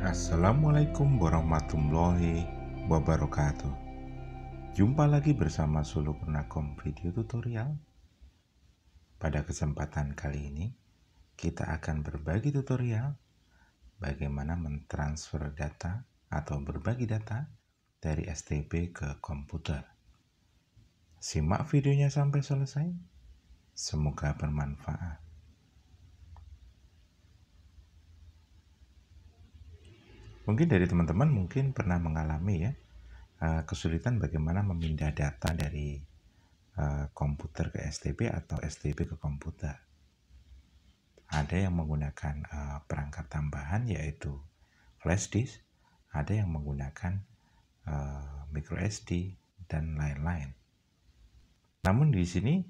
Assalamualaikum warahmatullahi wabarakatuh Jumpa lagi bersama Sulu Pernakom Video Tutorial Pada kesempatan kali ini Kita akan berbagi tutorial Bagaimana mentransfer data atau berbagi data dari STB ke komputer Simak videonya sampai selesai Semoga bermanfaat Mungkin dari teman-teman mungkin pernah mengalami ya eh, kesulitan bagaimana memindah data dari eh, komputer ke STB atau STB ke komputer. Ada yang menggunakan eh, perangkat tambahan yaitu flash disk, ada yang menggunakan micro SD dan lain-lain. Namun di sini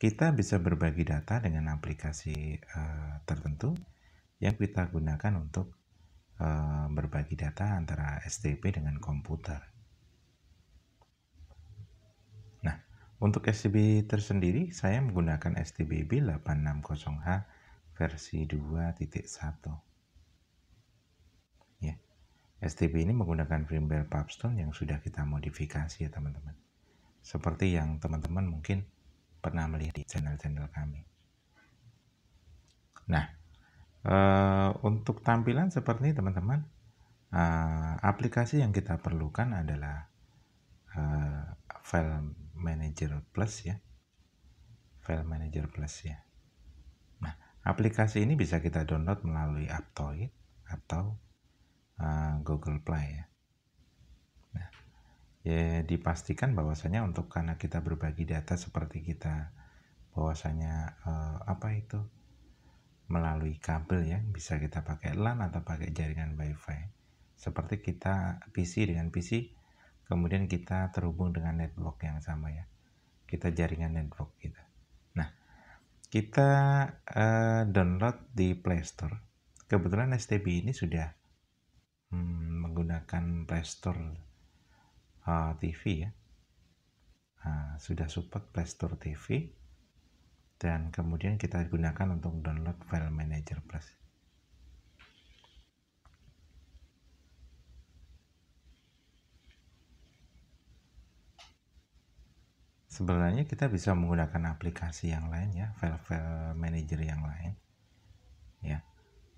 kita bisa berbagi data dengan aplikasi tertentu yang kita gunakan untuk Eh, berbagi data antara STP dengan komputer. Nah, untuk STB tersendiri, saya menggunakan STBB 860H versi 2.1. STB ya, ini menggunakan firmware Pubstone yang sudah kita modifikasi ya teman-teman. Seperti yang teman-teman mungkin pernah melihat di channel-channel kami. Nah, Eh, untuk tampilan seperti ini teman-teman, uh, aplikasi yang kita perlukan adalah uh, File Manager Plus ya. File Manager Plus ya. Nah, aplikasi ini bisa kita download melalui Aptoid atau uh, Google Play ya. Nah, ya dipastikan bahwasanya untuk karena kita berbagi data seperti kita bahwasanya uh, apa itu? melalui kabel ya bisa kita pakai LAN atau pakai jaringan WiFi seperti kita PC dengan PC kemudian kita terhubung dengan network yang sama ya kita jaringan network kita nah kita uh, download di Play Store kebetulan STB ini sudah hmm, menggunakan Play Store uh, eh, TV ya nah, sudah support Play Store TV dan kemudian kita gunakan untuk download file manager plus sebenarnya kita bisa menggunakan aplikasi yang lain ya file-file manager yang lain ya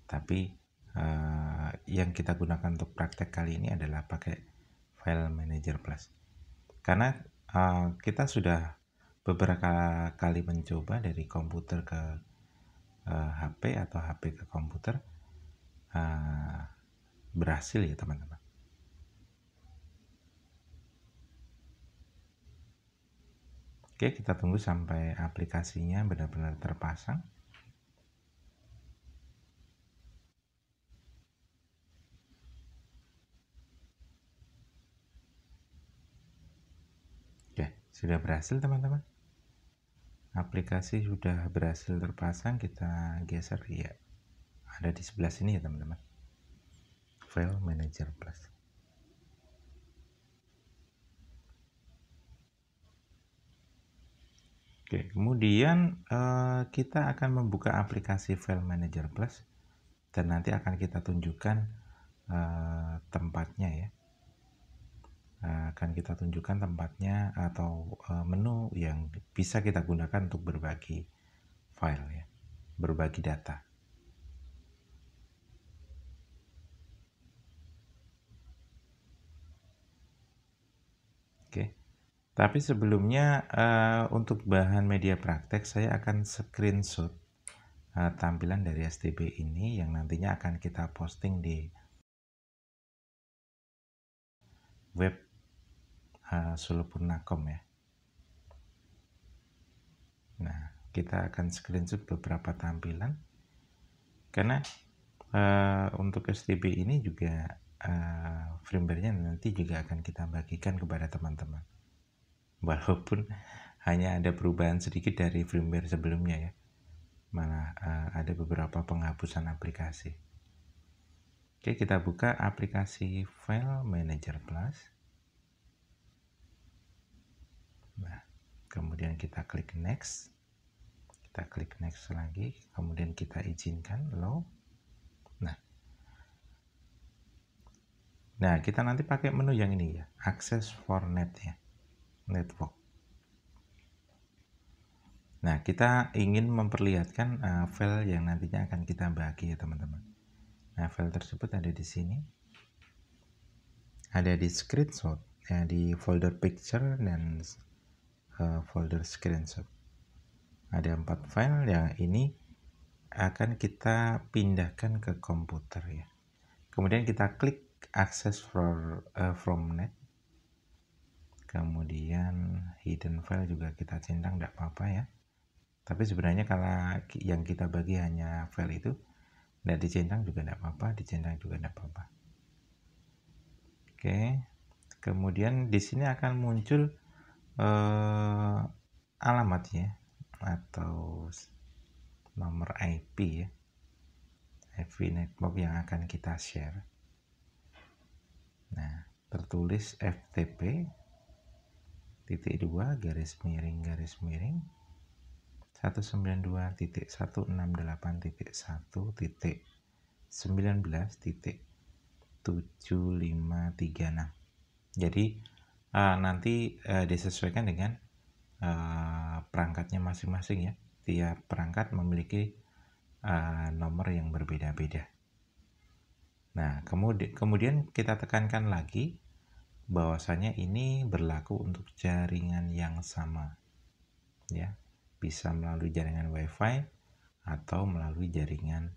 tapi eh, yang kita gunakan untuk praktek kali ini adalah pakai file manager plus karena uh, kita sudah beberapa kali mencoba dari komputer ke uh, HP atau HP ke komputer uh, berhasil ya teman-teman. Oke, kita tunggu sampai aplikasinya benar-benar terpasang. Oke, sudah berhasil teman-teman aplikasi sudah berhasil terpasang kita geser ya ada di sebelah sini ya teman-teman file manager plus Oke, kemudian eh, kita akan membuka aplikasi File Manager Plus dan nanti akan kita tunjukkan eh, tempatnya ya akan kita tunjukkan tempatnya atau eh, menu yang bisa kita gunakan untuk berbagi file ya, berbagi data. Oke. Tapi sebelumnya eh, untuk bahan media praktek saya akan screenshot eh, tampilan dari STB ini yang nantinya akan kita posting di web uh, eh, sulupurnakom ya. Nah, kita akan screenshot beberapa tampilan karena uh, untuk STB ini juga uh, firmware-nya nanti juga akan kita bagikan kepada teman-teman. Walaupun hanya ada perubahan sedikit dari firmware sebelumnya ya. Malah uh, ada beberapa penghapusan aplikasi. Oke, kita buka aplikasi File Manager Plus. Nah, kemudian kita klik next. Kita klik next lagi, kemudian kita izinkan low. Nah. Nah, kita nanti pakai menu yang ini ya, access for net ya. Network. Nah, kita ingin memperlihatkan uh, file yang nantinya akan kita bagi ya, teman-teman. Nah, file tersebut ada di sini. Ada di screenshot, ya, di folder picture dan folder screenshot. Ada empat file yang ini akan kita pindahkan ke komputer ya. Kemudian kita klik access for, uh, from net. Kemudian hidden file juga kita centang tidak apa-apa ya. Tapi sebenarnya kalau yang kita bagi hanya file itu, tidak dicentang juga tidak apa-apa, dicentang juga tidak apa-apa. Oke, kemudian di sini akan muncul eh, alamat ya atau nomor IP ya IP network yang akan kita share nah tertulis FTP titik dua garis miring garis miring 192.168.1.19.7536 jadi Ah, nanti uh, disesuaikan dengan uh, perangkatnya masing-masing ya. Tiap perangkat memiliki uh, nomor yang berbeda-beda. Nah, kemudian, kemudian kita tekankan lagi bahwasanya ini berlaku untuk jaringan yang sama. Ya, bisa melalui jaringan WiFi atau melalui jaringan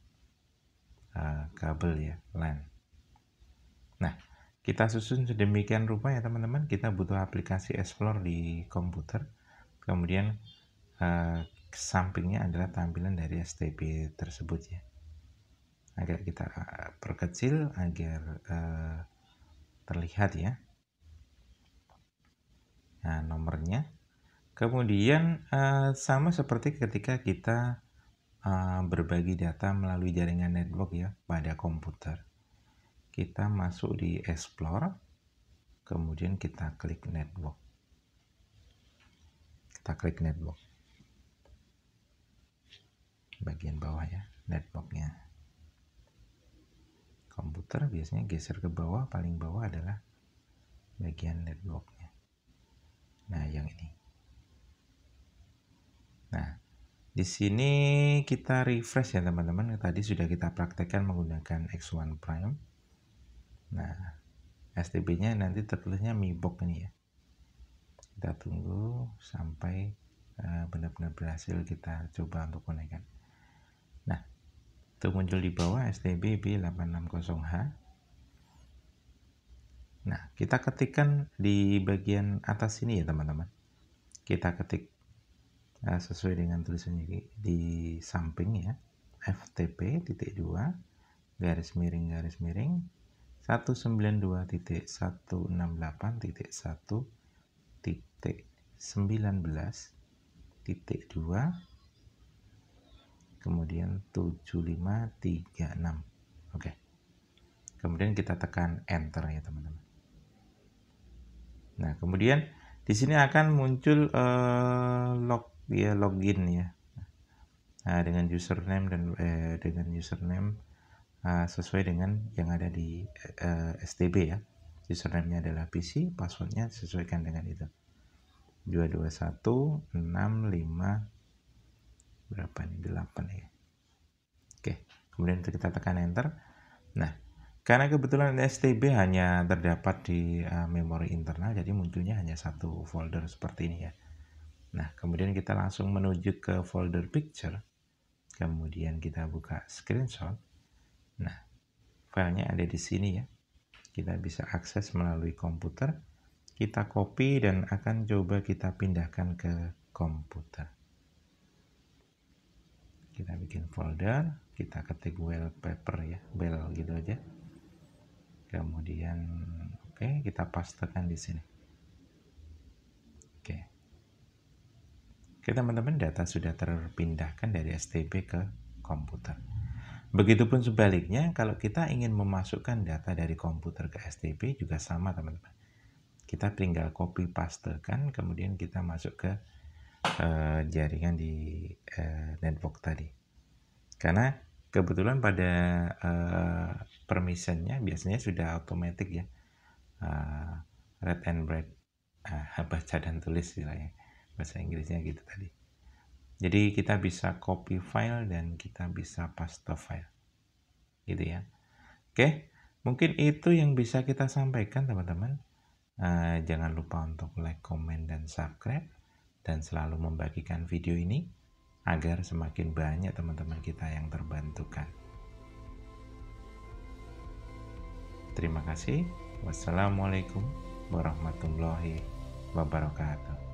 uh, kabel ya, LAN. Nah, kita susun sedemikian rupa ya teman-teman kita butuh aplikasi Explore di komputer kemudian eh, sampingnya adalah tampilan dari STP tersebut ya Agar kita eh, perkecil agar eh, terlihat ya nah nomornya kemudian eh, sama seperti ketika kita eh, berbagi data melalui jaringan network ya pada komputer kita masuk di explore kemudian kita klik network kita klik network bagian bawah ya networknya komputer biasanya geser ke bawah paling bawah adalah bagian networknya nah yang ini nah di sini kita refresh ya teman-teman tadi sudah kita praktekkan menggunakan X1 Prime Nah, STB-nya nanti tertulisnya mibok ini ya. Kita tunggu sampai eh, benar-benar uh, berhasil kita coba untuk konekkan. Nah, itu muncul di bawah STB B860H. Nah, kita ketikkan di bagian atas sini ya teman-teman. Kita ketik uh, sesuai dengan tulisannya di, di samping ya. FTP titik 2 garis miring garis miring 192.168.1.19.2 kemudian 7536 oke kemudian kita tekan enter ya teman-teman nah kemudian di sini akan muncul eh, log ya login ya nah, dengan username dan eh, dengan username Ah, sesuai dengan yang ada di uh, eh, STB ya. Username-nya adalah PC, passwordnya sesuaikan dengan itu. 22165 berapa nih? 8 ya. Oke, kemudian kita tekan enter. Nah, karena kebetulan STB hanya terdapat di uh, memori internal, jadi munculnya hanya satu folder seperti ini ya. Nah, kemudian kita langsung menuju ke folder picture. Kemudian kita buka screenshot. Nah, filenya ada di sini ya. Kita bisa akses melalui komputer. Kita copy dan akan coba kita pindahkan ke komputer. Kita bikin folder, kita ketik wallpaper ya, bel gitu aja. Kemudian, oke, okay, kita pastekan di sini. Oke. Okay. Oke teman-teman, data sudah terpindahkan dari STB ke komputer. Begitupun sebaliknya, kalau kita ingin memasukkan data dari komputer ke STP juga sama teman-teman. Kita tinggal copy paste kan, kemudian kita masuk ke uh, jaringan di uh, network tadi. Karena kebetulan pada uh, permissionnya biasanya sudah otomatis ya, uh, red and write ah, uh, baca dan tulis istilahnya, bahasa Inggrisnya gitu tadi. Jadi kita bisa copy file dan kita bisa paste file. Gitu ya. Oke, mungkin itu yang bisa kita sampaikan teman-teman. Uh, jangan lupa untuk like, comment, dan subscribe. Dan selalu membagikan video ini agar semakin banyak teman-teman kita yang terbantukan. Terima kasih. Wassalamualaikum warahmatullahi wabarakatuh.